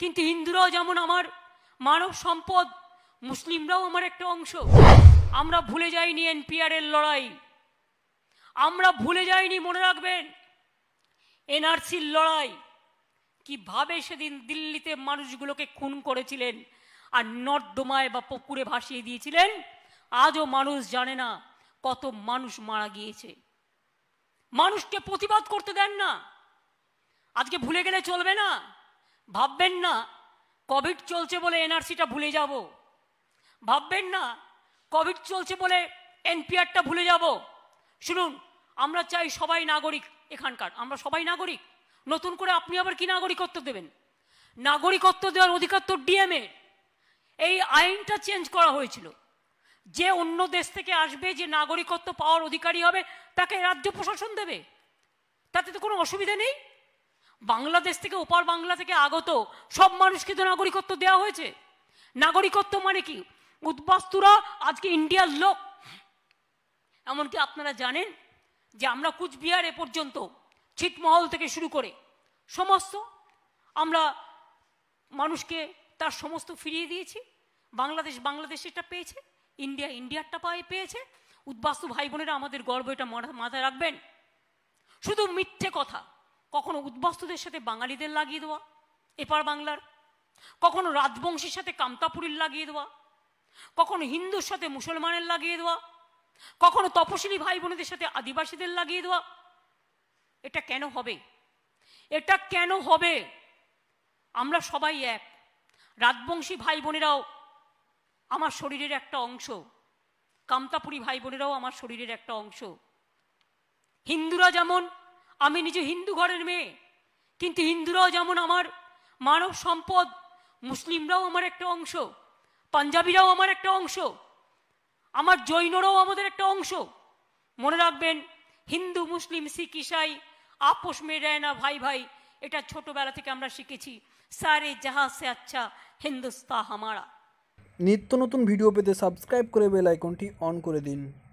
কিন্তু হিন্দুরাও যেমন আমার মানব সম্পদ মুসলিমরাও আমার একটা অংশ আমরা ভুলে যাইনি এর লড়াই আমরা ভুলে যাইনি মনে রাখবেন এনআরসির লড়াই কিভাবে সেদিন দিল্লিতে মানুষগুলোকে খুন করেছিলেন আর নর্দমায় বা পুকুরে ভাসিয়ে দিয়েছিলেন আজও মানুষ জানে না কত মানুষ মারা গিয়েছে মানুষকে প্রতিবাদ করতে দেন না আজকে ভুলে গেলে চলবে না ভাববেন না কোভিড চলছে বলে এনআরসিটা ভুলে যাব ভাববেন না কোভিড চলছে বলে এনপিআরটা ভুলে যাব শুনুন আমরা চাই সবাই নাগরিক এখানকার আমরা সবাই নাগরিক নতুন করে আপনি আবার কি নাগরিকত্ব দেবেন নাগরিকত্ব দেওয়ার অধিকার তো ডিএমএ এই আইনটা চেঞ্জ করা হয়েছিল যে অন্য দেশ থেকে আসবে যে নাগরিকত্ব পাওয়ার অধিকারী হবে তাকে রাজ্য প্রশাসন দেবে তাতে তো কোনো অসুবিধা নেই বাংলাদেশ থেকে ওপার বাংলা থেকে আগত সব মানুষকে তো নাগরিকত্ব দেওয়া হয়েছে নাগরিকত্ব মানে কি উদ্বাস্তুরা আজকে ইন্ডিয়ার লোক এমনকি আপনারা জানেন যে আমরা কুচবিহার এ পর্যন্ত ছিটমহল থেকে শুরু করে সমস্ত আমরা মানুষকে তার সমস্ত ফিরিয়ে দিয়েছি বাংলাদেশ বাংলাদেশেরটা পেয়েছে ইন্ডিয়া ইন্ডিয়ারটা পায়ে পেয়েছে উদ্বাস্তু ভাই বোনেরা আমাদের গর্ব এটা মাথায় রাখবেন শুধু মিথ্যে কথা কখনো উদ্বাস্তুদের সাথে বাঙালিদের লাগিয়ে দেওয়া এপার বাংলার কখনো রাজবংশীর সাথে কামতাপুরীর লাগিয়ে দেওয়া কখনো হিন্দুর সাথে মুসলমানের লাগিয়ে দেওয়া কখনো তপশিলি ভাই বোনদের সাথে আদিবাসীদের লাগিয়ে দেওয়া এটা কেন হবে এটা কেন হবে আমরা সবাই এক রাজবংশী ভাই বোনেরাও আমার শরীরের একটা অংশ কামতাপুরী ভাই বোনেরাও আমার শরীরের একটা অংশ হিন্দুরা যেমন আমি নিজে হিন্দু ঘরের মেয়ে কিন্তু হিন্দুরাও যেমন আমার মানব সম্পদ মুসলিমরাও আমার একটা অংশ পাঞ্জাবিরাও আমার একটা অংশ আমার জৈনরাও আমাদের একটা অংশ মনে রাখবেন হিন্দু মুসলিম শিখ ইসাই আপোষ মে রায় না ভাই ভাই এটা ছোটবেলা থেকে আমরা শিখেছি সারে জাহাজ সে আচ্ছা হিন্দুস্তা হামারা নিত্য নতুন ভিডিও পেতে সাবস্ক্রাইব করে বেল আইকনটি অন করে দিন